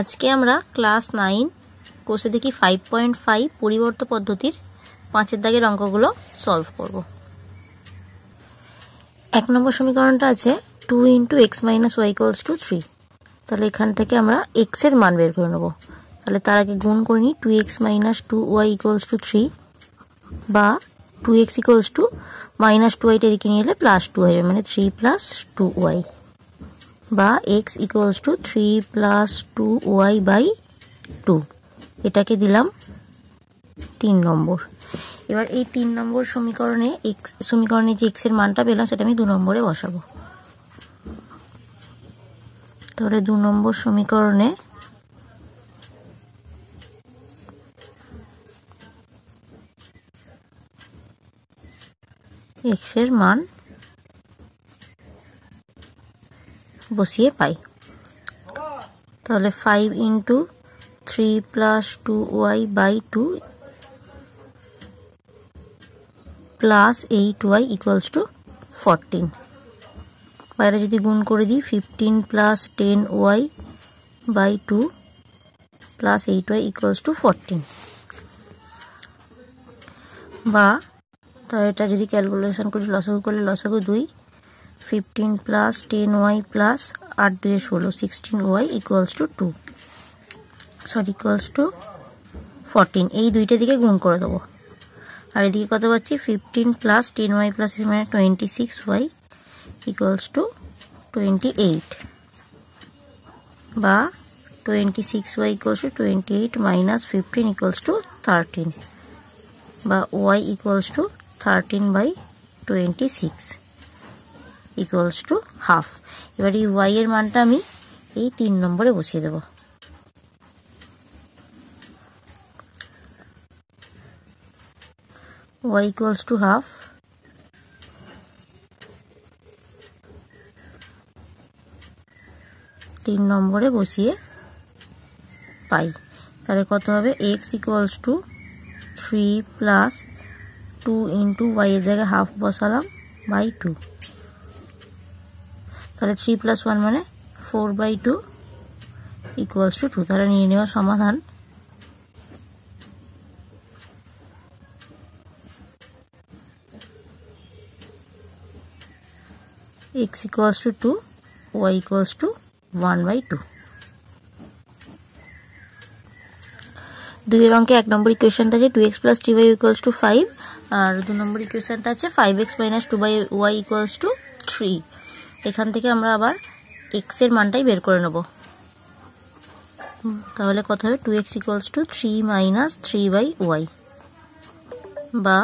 আজকে আমরা class nine কোষে দেখি ফাইভ পয়েন্ট ফাইভ পরিবর্ত পদ্ধতির পাঁচের দাগের অঙ্কগুলো সলভ করব এক নম্বর সমীকরণটা আছে two into x minus y equals to three তাহলে এখান থেকে আমরা এক্সের মান বের করে নেব তাহলে তার আগে গুণ করে নিই two x minus two y equals to three বা two x equals to minus two ওয়াইটা এদিকে নিয়ে এলে প্লাস টু ওয়াই মানে থ্রি প্লাস টু ওয়াই বা x equals to three plus two y by two এটাকে দিলাম তিন নম্বর এবার এই তিন নম্বর সমীকরণে এক্স সমীকরণে যে এক্সের মানটা পেলাম সেটা আমি দু নম্বরে বসাবো তাহলে দু নম্বর সমীকরণে এক্সের মান বসিয়ে পাই তাহলে five into three plus two y by two plus eight y equals to fourteen বাইরে যদি গুণ করে দিই fifteen plus ten y by two plus eight y equals to fourteen বা তো এটা যদি ক্যালকুলেশন করি লসাগু করলে লসাগু দুই fifteen plus ten y plus আট দুয়ে ষোলো sixteen y equals to to sorry equals to fourteen এই দুইটা দিকে গুণ করে দেবো আর এদিকে কত পাচ্ছি fifteen plus ten y plus মানে twenty six y equals to twenty eight বা twenty six y equals to twenty eight minus fifteen equals to thirteen বা y equals to thirteen by twenty six equals to half এবার এই Y এর মানটা আমি এই তিন নম্বরে বসিয়ে দেব ওয়াই ইকুয়ালস টু হাফ তিন নম্বরে বসিয়ে পাই তাহলে কত হবে x equals to three plus two into এর জায়গায় হাফ বসালাম বাই টু তাহলে 3 + 1 মানে 4 / 2 = 2 তাহলে নির্ণেয় সমাধান x = 2 y = 1 / 2 দুই নং কে এক নম্বর इक्वेशनটা যে 2x + 3y = 5 আর দুই নম্বর इक्वेशनটা আছে 5x - 2y = 3 এখান থেকে আমরা আবার এক্সের মানটাই বের করে নেব তাহলে কত হবে two x equals to three minus three by y বা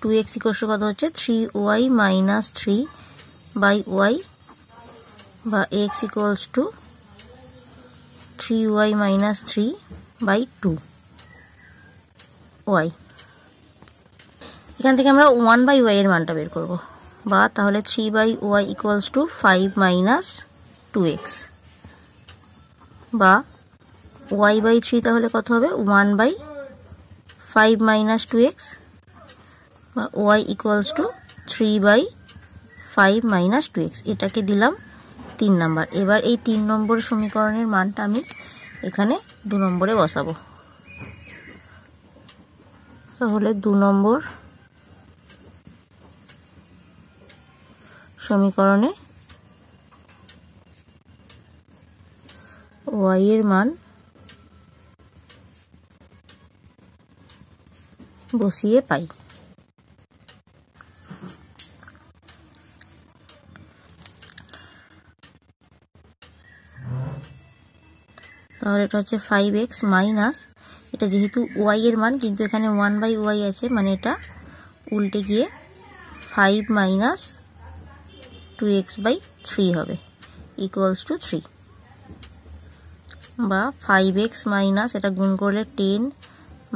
টু এক্স ইকুয়ালস টু কত হচ্ছে three y minus three by y বা x equals to three y minus three by two y এখান থেকে আমরা ওয়ান বাই ওয়াই এর মানটা বের করবো বা তাহলে three by y equals to five minus two x বা ওয়াই বাই থ্রি তাহলে কত হবে one by five minus two x বা y equals to three by five minus two x এটাকে দিলাম তিন নম্বর এবার এই তিন নম্বর সমীকরণের মানটা আমি এখানে দু নম্বরে বসাবো তাহলে দু নম্বর সমীকরণে ওয়াই এর মান বসিয়ে পাই তাহলে এটা হচ্ছে ফাইভ এক্স মাইনাস এটা যেহেতু ওয়াই এর মান কিন্তু এখানে ওয়ান বাই ওয়াই আছে মানে এটা উল্টে গিয়ে five minus two x by three হবে ইকুয়ালস টু থ্রি বা ফাইভ এক্স মাইনাস এটা গুণ করলে ten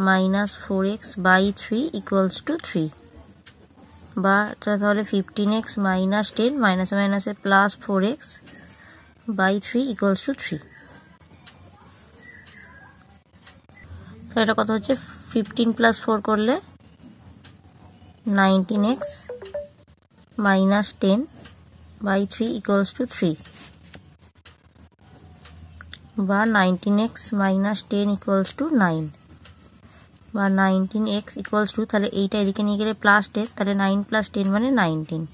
minus four x by three equals to three বা এটা তাহলে ফিফটিন এক্স মাইনাস টেন মাইনাসে মাইনাসে plus four x by three equals to three তো এটা কত হচ্ছে ফিফটিন প্লাস ফোর করলে nineteen x minus ten by 3 equals to 3 বা 19x minus 10 equals to 9 বা 19x equals to তাহলে এইটা এদিকে নিয়ে গেলে প্লাস 10 তাহলে 9 প্লাস 10 মানে 19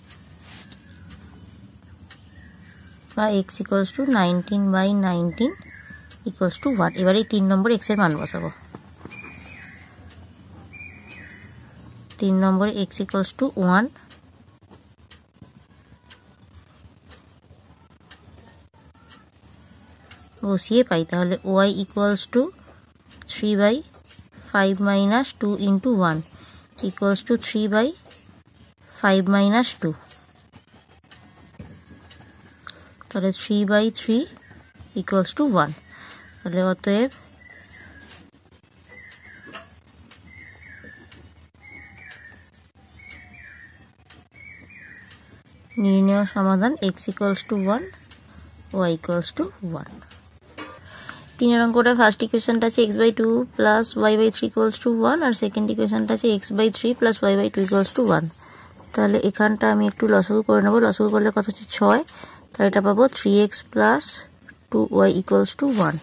বা x equals to 19 by 19 equals to 1 এবারে তিন নম্বর x এর মান বসাবো তিন নম্বরে x equals to 1 বসিয়ে পাই তাহলে y equals to three by five minus two into one equals to three by five minus two তাহলে three by three equals to one তাহলে অতএব নির্ণয় সমাধান x equals to one y equals to one তিনের অঙ্কটা first ইকুয়েশনটা আছে x by two plus y by three equals to one আর সেকেন্ড ইকুয়েশনটা আছে x by three plus y by two equals to one তাহলে এখানটা আমি একটু লসগু করে নেবো লসগু করলে কত হচ্ছে ছয় তাহলে এটা পাবো three x plus two y equals to one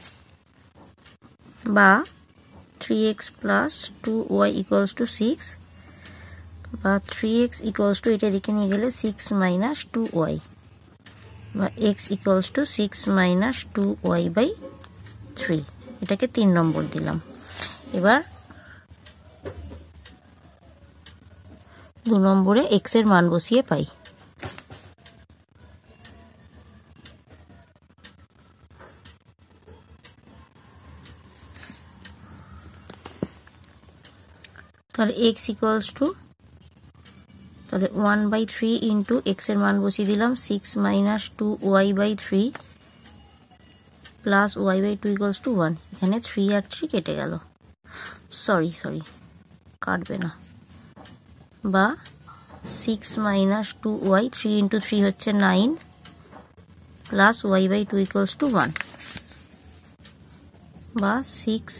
বা three x plus two y equals to six বা থ্রি এক্স ইকুয়ালস টু এটা দিকে নিয়ে গেলে সিক্স মাইনাস টু ওয়াই বা x equals to six minus two y by three এটাকে তিন নম্বর দিলাম এবার দু নম্বরে এক্সের মান বসিয়ে পাই তাহলে এক্স ইকুয়ালস টু তাহলে ওয়ান বাই থ্রি ইন্টু এক্সের মান বসিয়ে দিলাম six minus two y by three plus y by two equals to one এখানে থ্রি আর থ্রি কেটে গেল সরি সরি কাটবে না বা six minus two y three into three হচ্ছে nine plus y by two equals to one বা six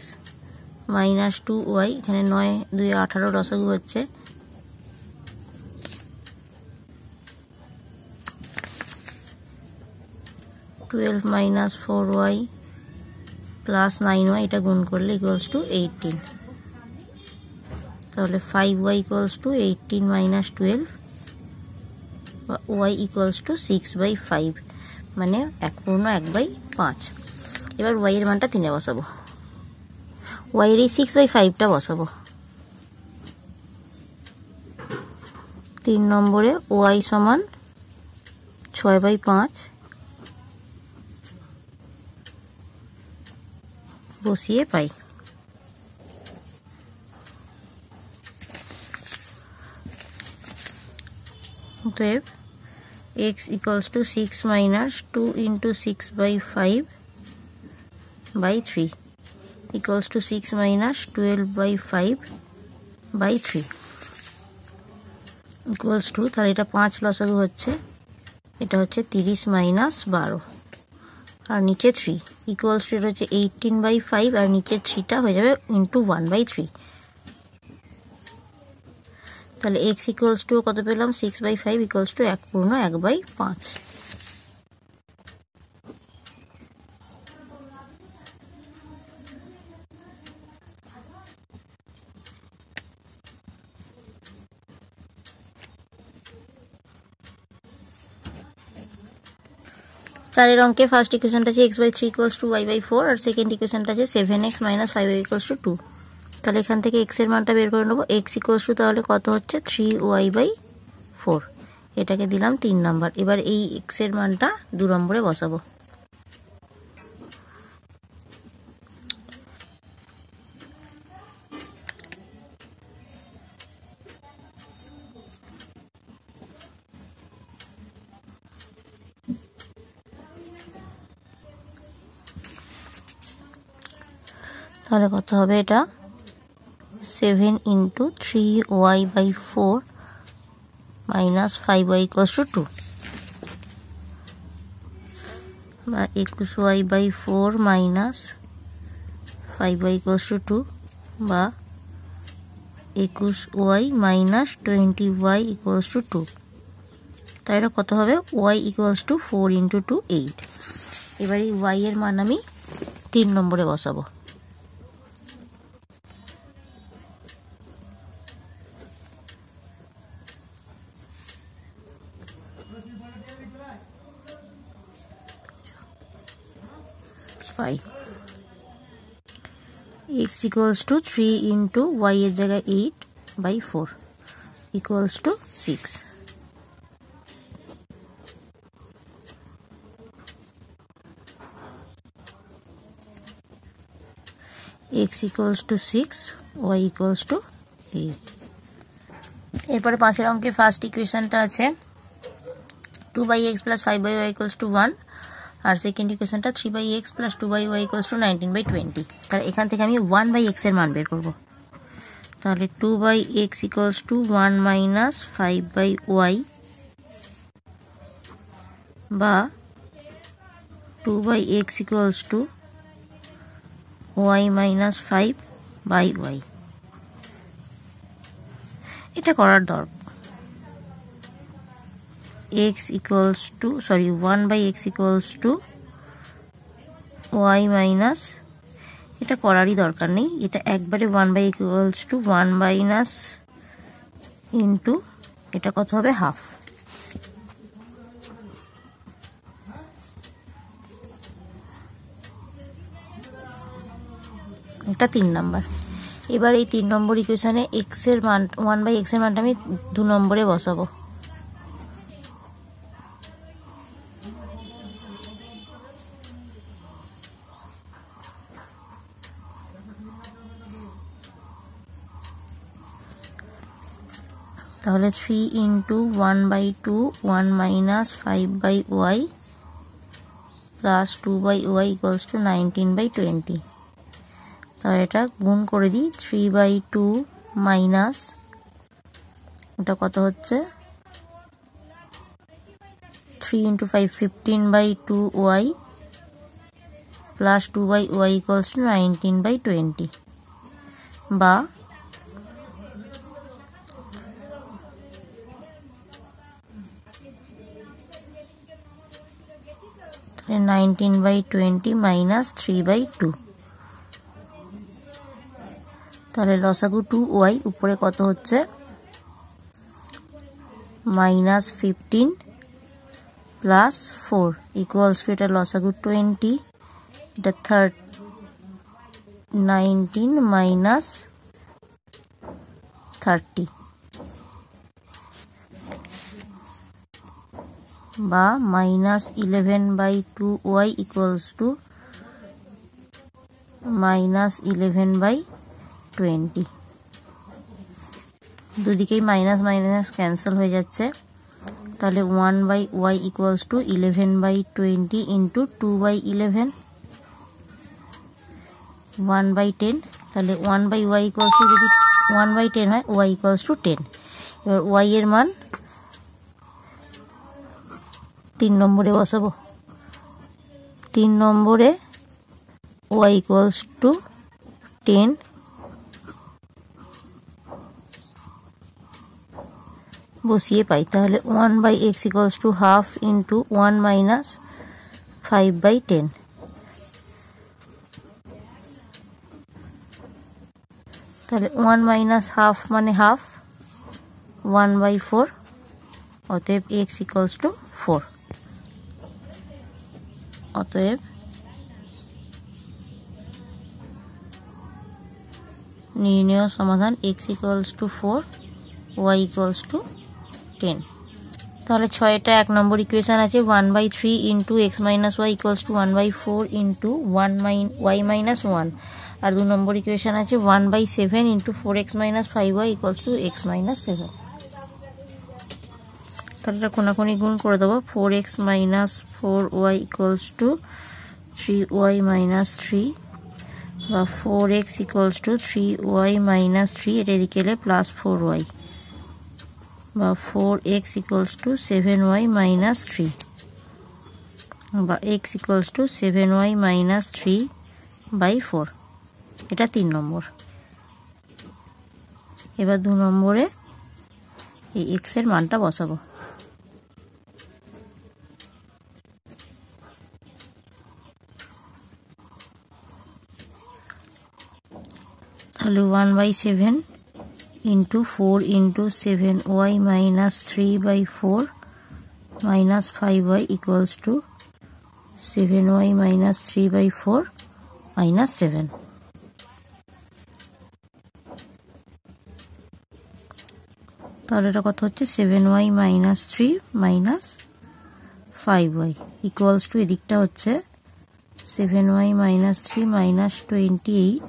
minus two y এখানে নয় দুই আঠারো রসগু হচ্ছে twelve minus four Y plus nine y এটা গুণ করলে ইকুয়ালস টু এইটিন তাহলে five y equals to eighteen minus twelve y equals to six by five মানে এক পূর্ণ এক বাই পাঁচ এবার ওয়াইয়ের মানটা তিনে বসাবো ওয়াইয়ের এই সিক্স বাই ফাইভটা বসাবো তিন নম্বরে ওয়াই সমান ছয় বাই পাঁচ বসিয়ে পাই অতএব x equals to six minus two into six by five by three equals to six minus twelve by five by three equals to তাহলে এটা পাঁচ লসাগু হচ্ছে এটা হচ্ছে তিরিশ মাইনাস বারো আর নিচে থ্রি ইকুয়ালস টু হচ্ছে এইটিন বাই ফাইভ আর নিচে থ্রিটা হয়ে যাবে ইন্টু ওয়ান বাই থ্রি তাহলে এক্স ইকুয়ালস টু কত পেলাম six by five equals to এক পূর্ণ এক বাই পাঁচ চারের অঙ্কে ফার্স্ট ইকুয়েশনটা আছে x by three equals to y by four আর সেকেন্ড ইকুয়েশনটা আছে seven x minus five y equals to two তাহলে এখান থেকে এক্সের মানটা বের করে নেবো এক্স ইকুয়ালস টু তাহলে কত হচ্ছে থ্রি ওয়াই বাই ফোর এটাকে দিলাম তিন নম্বর এবার এই এক্সের মানটা দু নম্বরে বসাবো তাহলে কত হবে এটা seven into three y by four minus five y equals to two বা একুশ y by four minus five y equals to two বা একুশ y minus twenty y equals to two তাই এটা কত হবে y equals to four into two eight এবার এই ওয়াই এর মান আমি তিন নম্বরে বসাবো x = 3 * y এর জায়গা 8 / 4 = 6 x = 6 y = 8 এরপরে पांचের অঙ্কে ফার্স্ট ইকুয়েশনটা আছে 2 / x + 5 / y = 1 আর সেকেন্ড ইকুয়েশনটা three by x plus two by y equals to nineteen by twenty তাহলে এখান থেকে আমি ওয়ান বাই এক্সের মান বের করবো তাহলে two by x equals to one minus five by y বা two by x equals to y minus five by y এটা করার দরকার x equals to sorry 1 by x equals to y minus এটা করারই দরকার নেই এটা একবারে one by equals to one minus into এটা কত হবে হাফ এটা তিন নম্বর এবার এই তিন নম্বর ইকুয়েশানে এক্সের মান ওয়ান বাই এক্সের মানটা আমি দু নম্বরে বসাবো তাহলে three into one by two one minus five by y plus two by y equals to nineteen by twenty তাহলে এটা গুণ করে দিই থ্রি বাই টু মাইনাস ওটা কত হচ্ছে three into five fifteen by two y plus two by y equals to nineteen by twenty বা 19 by 20 minus 3 by 2 তাহলে লসাগু ওয়াই উপরে কত হচ্ছে মাইনাস 15 প্লাস 4 ইকুয়ালস টু এটা লসাগু 20 এটা থার্ড 19 মাইনাস 30 বা minus eleven by two y equals to minus eleven by twenty দুদিকেই মাইনাস মাইনাস ক্যান্সেল হয়ে যাচ্ছে তাহলে one by y equals to eleven by twenty into two by eleven one by ten তাহলে one by y equals to যদি one by ten হয় y equals to ten এবার y এর মান তিন নম্বরে বসাবো তিন নম্বরে ওয়াই ইকুয়ালস টু টেন বসিয়ে পাই তাহলে one by x equals to half into one minus five by ten তাহলে ওয়ান মাইনাস হাফ মানে হাফ ওয়ান বাই ফোর অতএব এক্স ইকুয়ালস টু ফোর অতএব নির্ণয় সমাধান x equals to four y equals to ten তাহলে ছয়টা এক নম্বর ইকুয়েশান আছে one by three into x minus y equals to one by four into one minus y minus one আর দু নম্বর ইকুয়েশান আছে one by seven into four x minus five y equals to x minus seven তাহলে এটা কোনাকুনি গুণ করে দেবো four x minus four y equals to three y minus three বা four x equals to three y minus three এটা এদিকে এলে প্লাস ফোর ওয়াই বা four x equals to seven y minus three বা x equals to seven y minus three by four এটা তিন নম্বর এবার দু নম্বরে এই এক্সের মানটা বসাবো তাহলে one by seven into four into seven y minus three by four minus five y equals to seven y minus three by four minus seven তাহলে এটা কত হচ্ছে seven y minus three minus five y equals to এদিকটা হচ্ছে seven y minus three minus twenty eight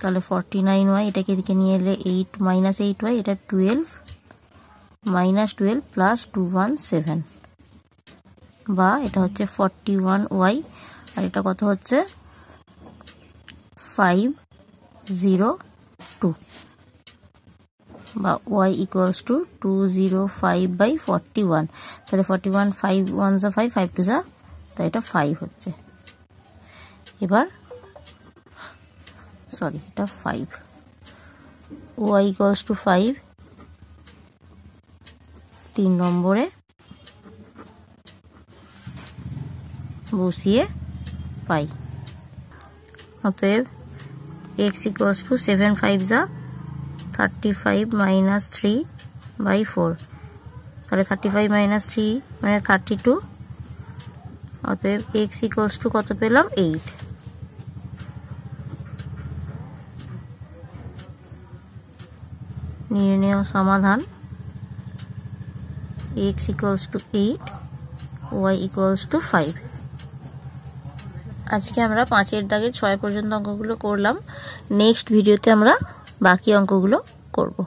তাহলে forty nine y এটাকে এদিকে নিয়ে এলে এইট মাইনাস এইট ওয়াই এটা twelve minus twelve plus two one seven বা এটা হচ্ছে ফর্টি ওয়ান ওয়াই আর এটা কত হচ্ছে ফাইভ জিরো টু বা y equals to two zero five by forty one তাহলে ফর্টি ওয়ান ফাইভ ওয়ান যা ফাইভ ফাইভ টু যা তাই এটা ফাইভ হচ্ছে এবার সরি এটা five y equals to five তিন নম্বরে বসিয়ে পাই অতএব x equals to seven five যা thirty five minus three by four তাহলে থার্টি ফাইভ মাইনাস থ্রি মানে থার্টি টু অতএব এক্স ইকলস টু কত পেলাম এইট সমাধান x equals to eight y equals to five আজকে আমরা পাঁচের দাগের ছয় পর্যন্ত অঙ্কগুলো করলাম নেক্সট ভিডিওতে আমরা বাকি অঙ্কগুলো করবো